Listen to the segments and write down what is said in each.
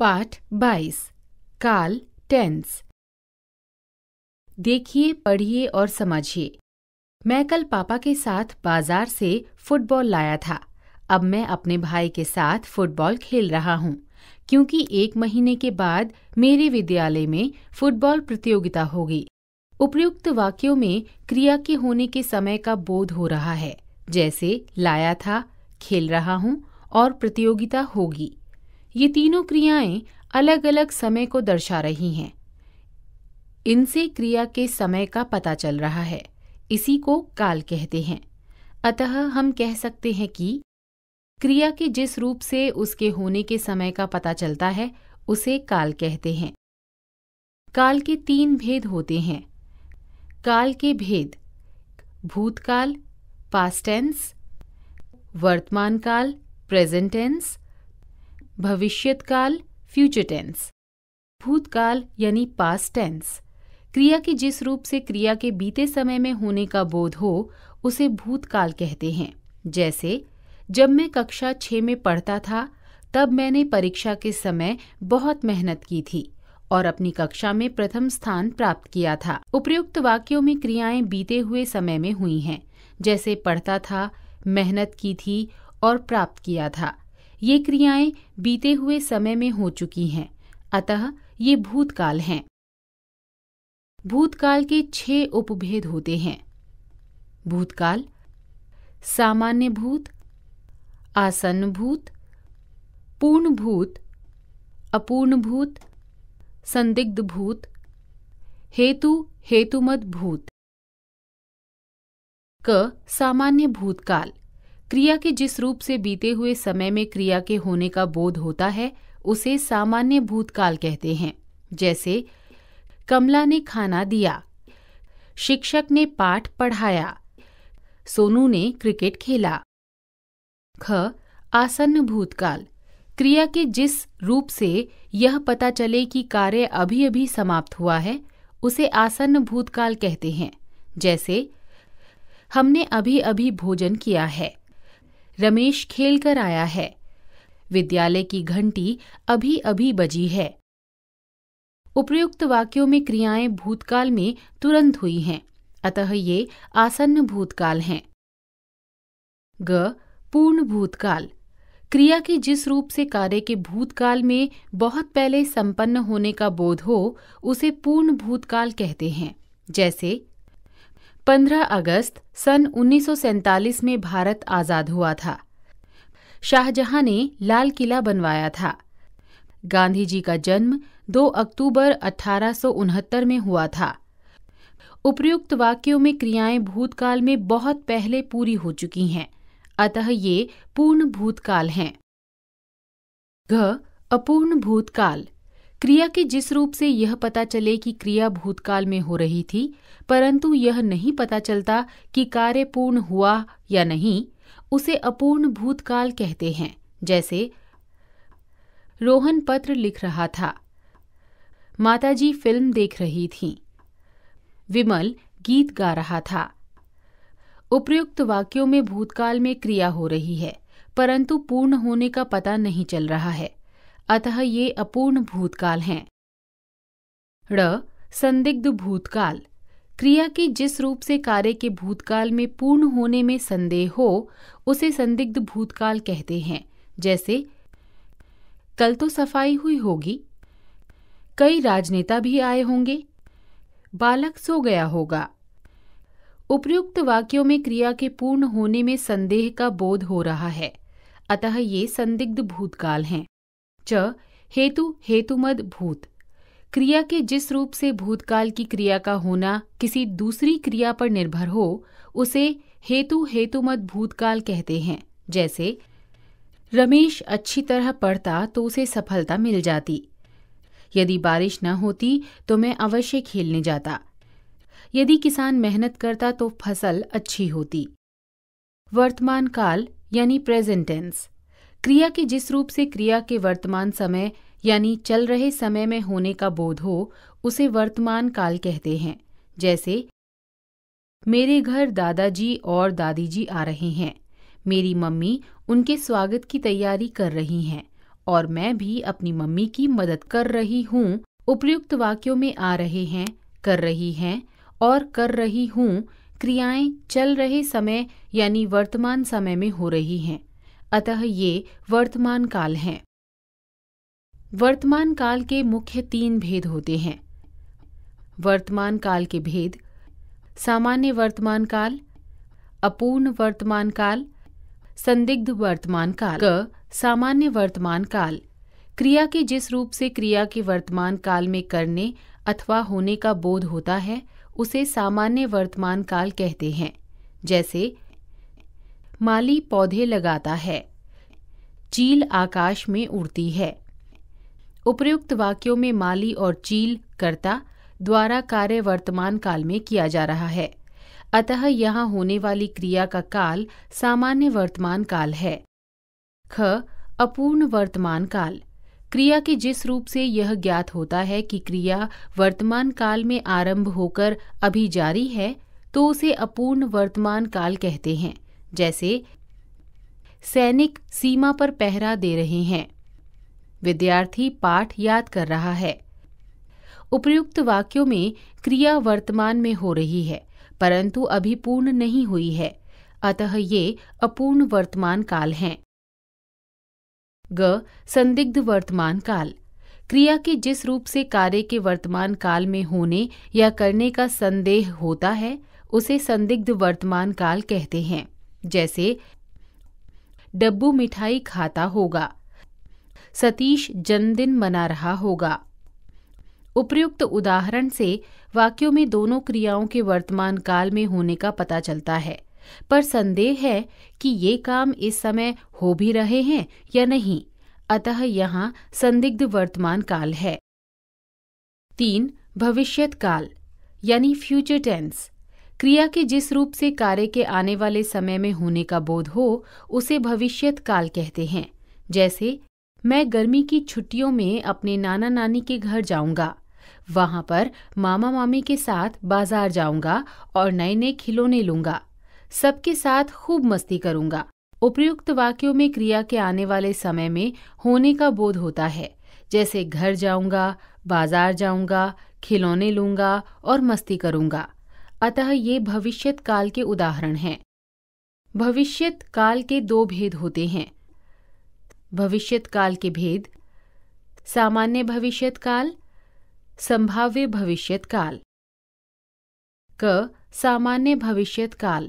पाठ 22 काल टेंस देखिए पढ़िए और समझिए मैं कल पापा के साथ बाजार से फुटबॉल लाया था अब मैं अपने भाई के साथ फुटबॉल खेल रहा हूँ क्योंकि एक महीने के बाद मेरे विद्यालय में फुटबॉल प्रतियोगिता होगी उपयुक्त वाक्यों में क्रिया के होने के समय का बोध हो रहा है जैसे लाया था खेल रहा हूँ और प्रतियोगिता होगी ये तीनों क्रियाएं अलग अलग समय को दर्शा रही हैं इनसे क्रिया के समय का पता चल रहा है इसी को काल कहते हैं अतः हम कह सकते हैं कि क्रिया के जिस रूप से उसके होने के समय का पता चलता है उसे काल कहते हैं काल के तीन भेद होते हैं काल के भेद भूतकाल पास्ट टेंस वर्तमान काल प्रेजेंट टेंस भविष्यत काल फ्यूचर टेंस भूतकाल यानी पास टेंस क्रिया के जिस रूप से क्रिया के बीते समय में होने का बोध हो उसे भूतकाल कहते हैं जैसे जब मैं कक्षा छः में पढ़ता था तब मैंने परीक्षा के समय बहुत मेहनत की थी और अपनी कक्षा में प्रथम स्थान प्राप्त किया था उपयुक्त वाक्यों में क्रियाएं बीते हुए समय में हुई हैं जैसे पढ़ता था मेहनत की थी और प्राप्त किया था ये क्रियाएं बीते हुए समय में हो चुकी हैं अतः ये भूतकाल हैं भूतकाल के छह उपभेद होते हैं भूतकाल सामान्य भूत आसन्न भूत पूर्ण भूत अपूर्ण भूत संदिग्ध भूत हेतु हेतुमद भूत क सामान्य भूतकाल क्रिया के जिस रूप से बीते हुए समय में क्रिया के होने का बोध होता है उसे सामान्य भूतकाल कहते हैं जैसे कमला ने खाना दिया शिक्षक ने पाठ पढ़ाया सोनू ने क्रिकेट खेला ख आसन्न भूतकाल क्रिया के जिस रूप से यह पता चले कि कार्य अभी अभी समाप्त हुआ है उसे आसन्न भूतकाल कहते हैं जैसे हमने अभी अभी भोजन किया है रमेश खेल कर आया है विद्यालय की घंटी अभी अभी बजी है उपयुक्त वाक्यों में क्रियाएं भूतकाल में तुरंत हुई हैं अतः ये आसन्न भूतकाल हैं ग पूर्ण भूतकाल क्रिया के जिस रूप से कार्य के भूतकाल में बहुत पहले संपन्न होने का बोध हो उसे पूर्ण भूतकाल कहते हैं जैसे 15 अगस्त सन 1947 में भारत आज़ाद हुआ था शाहजहां ने लाल किला बनवाया था गांधी जी का जन्म 2 अक्टूबर अठारह में हुआ था उपयुक्त वाक्यों में क्रियाएं भूतकाल में बहुत पहले पूरी हो चुकी हैं अतः ये पूर्ण भूतकाल हैं घ अपूर्ण भूतकाल क्रिया के जिस रूप से यह पता चले कि क्रिया भूतकाल में हो रही थी परंतु यह नहीं पता चलता कि कार्य पूर्ण हुआ या नहीं उसे अपूर्ण भूतकाल कहते हैं जैसे रोहन पत्र लिख रहा था माताजी फिल्म देख रही थीं, विमल गीत गा रहा था उपयुक्त वाक्यों में भूतकाल में क्रिया हो रही है परंतु पूर्ण होने का पता नहीं चल रहा है अतः ये अपूर्ण भूतकाल हैं ड़ संदिग्ध भूतकाल क्रिया के जिस रूप से कार्य के भूतकाल में पूर्ण होने में संदेह हो उसे संदिग्ध भूतकाल कहते हैं जैसे कल तो सफाई हुई होगी कई राजनेता भी आए होंगे बालक सो गया होगा उपयुक्त वाक्यों में क्रिया के पूर्ण होने में संदेह का बोध हो रहा है अतः ये संदिग्ध भूतकाल हैं च हेतु हेतुमद भूत क्रिया के जिस रूप से भूतकाल की क्रिया का होना किसी दूसरी क्रिया पर निर्भर हो उसे हेतु हेतुमद भूतकाल कहते हैं जैसे रमेश अच्छी तरह पढ़ता तो उसे सफलता मिल जाती यदि बारिश न होती तो मैं अवश्य खेलने जाता यदि किसान मेहनत करता तो फसल अच्छी होती वर्तमान काल यानी प्रेजेंटेंस क्रिया के जिस रूप से क्रिया के वर्तमान समय यानी चल रहे समय में होने का बोध हो उसे वर्तमान काल कहते हैं जैसे मेरे घर दादाजी और दादी जी आ रहे हैं मेरी मम्मी उनके स्वागत की तैयारी कर रही हैं और मैं भी अपनी मम्मी की मदद कर रही हूँ उपयुक्त वाक्यों में आ रहे हैं कर रही हैं और कर रही हूँ क्रियाएं चल रहे समय यानी वर्तमान समय में हो रही हैं अतः ये वर्तमान काल हैं वर्तमान काल के मुख्य तीन भेद होते हैं वर्तमान काल के भेद सामान्य वर्तमान काल अपूर्ण वर्तमान काल संदिग्ध वर्तमान काल क सामान्य वर्तमान काल क्रिया के जिस रूप से क्रिया के वर्तमान काल में करने अथवा होने का बोध होता है उसे सामान्य वर्तमान काल कहते हैं जैसे माली पौधे लगाता है चील आकाश में उड़ती है उपयुक्त वाक्यों में माली और चील कर्ता द्वारा कार्य वर्तमान काल में किया जा रहा है अतः यहाँ होने वाली क्रिया का काल सामान्य वर्तमान काल है ख अपूर्ण वर्तमान काल क्रिया के जिस रूप से यह ज्ञात होता है कि क्रिया वर्तमान काल में आरंभ होकर अभी जारी है तो उसे अपूर्ण वर्तमान काल कहते हैं जैसे सैनिक सीमा पर पहरा दे रहे हैं विद्यार्थी पाठ याद कर रहा है उपयुक्त वाक्यों में क्रिया वर्तमान में हो रही है परंतु अभी पूर्ण नहीं हुई है अतः ये अपूर्ण वर्तमान काल हैं ग संदिग्ध वर्तमान काल क्रिया के जिस रूप से कार्य के वर्तमान काल में होने या करने का संदेह होता है उसे संदिग्ध वर्तमान काल कहते हैं जैसे डब्बू मिठाई खाता होगा सतीश जन्मदिन मना रहा होगा उपयुक्त उदाहरण से वाक्यों में दोनों क्रियाओं के वर्तमान काल में होने का पता चलता है पर संदेह है कि ये काम इस समय हो भी रहे हैं या नहीं अतः यहाँ संदिग्ध वर्तमान काल है तीन भविष्यत काल यानी फ्यूचर टेंस क्रिया के जिस रूप से कार्य के आने वाले समय में होने का बोध हो उसे भविष्यत काल कहते हैं जैसे मैं गर्मी की छुट्टियों में अपने नाना नानी के घर जाऊंगा वहां पर मामा मामी के साथ बाजार जाऊंगा और नए नए खिलौने लूंगा सबके साथ खूब मस्ती करूंगा उपयुक्त वाक्यों में क्रिया के आने वाले समय में होने का बोध होता है जैसे घर जाऊंगा बाजार जाऊंगा खिलौने लूंगा और मस्ती करूंगा अतः ये भविष्यत काल के उदाहरण हैं भविष्यत काल के दो भेद होते हैं भविष्यत काल के भेद सामान्य भविष्यत काल संभाव्य भविष्यत काल क सामान्य भविष्यत काल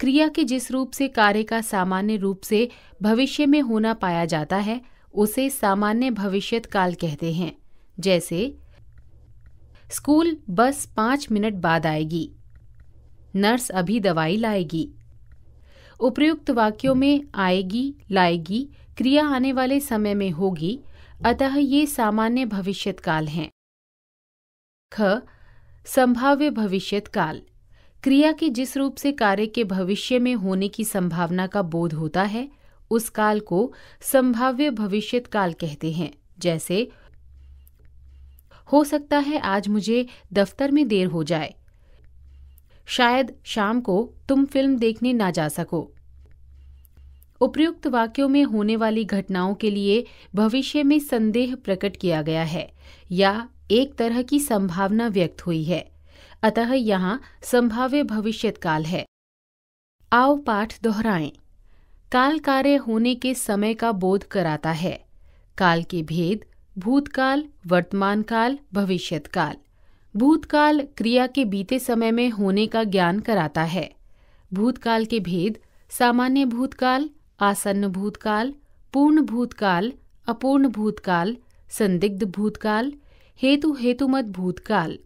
क्रिया के जिस रूप से कार्य का सामान्य रूप से भविष्य में होना पाया जाता है उसे सामान्य भविष्यत काल कहते हैं जैसे स्कूल बस पांच मिनट बाद आएगी नर्स अभी दवाई लाएगी उपयुक्त वाक्यों में आएगी लाएगी क्रिया आने वाले समय में होगी अतः ये सामान्य भविष्यत काल हैं ख संभाव्य भविष्यत काल क्रिया के जिस रूप से कार्य के भविष्य में होने की संभावना का बोध होता है उस काल को संभाव्य भविष्यत काल कहते हैं जैसे हो सकता है आज मुझे दफ्तर में देर हो जाए शायद शाम को तुम फिल्म देखने ना जा सको उपयुक्त वाक्यों में होने वाली घटनाओं के लिए भविष्य में संदेह प्रकट किया गया है या एक तरह की संभावना व्यक्त हुई है अतः यहाँ संभाव्य भविष्यत काल है आओ पाठ दोहराएं काल कार्य होने के समय का बोध कराता है काल के भेद भूतकाल वर्तमान काल भविष्यत काल भूतकाल क्रिया के बीते समय में होने का ज्ञान कराता है भूतकाल के भेद सामान्य भूतकाल आसन्न भूतकाल पूर्ण भूतकाल अपूर्ण भूतकाल संदिग्ध भूतकाल हेतु हेतुमत भूतकाल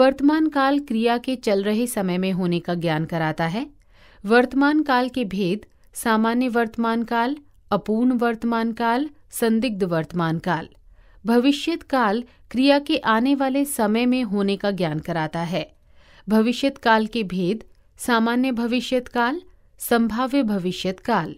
वर्तमान काल क्रिया के चल रहे समय में होने का ज्ञान कराता है वर्तमान काल के भेद सामान्य वर्तमान काल अपूर्ण वर्तमान काल संदिग्ध वर्तमान काल भविष्य काल क्रिया के आने वाले समय में होने का ज्ञान कराता है भविष्य काल के भेद सामान्य भविष्य काल संभाव्य भविष्य काल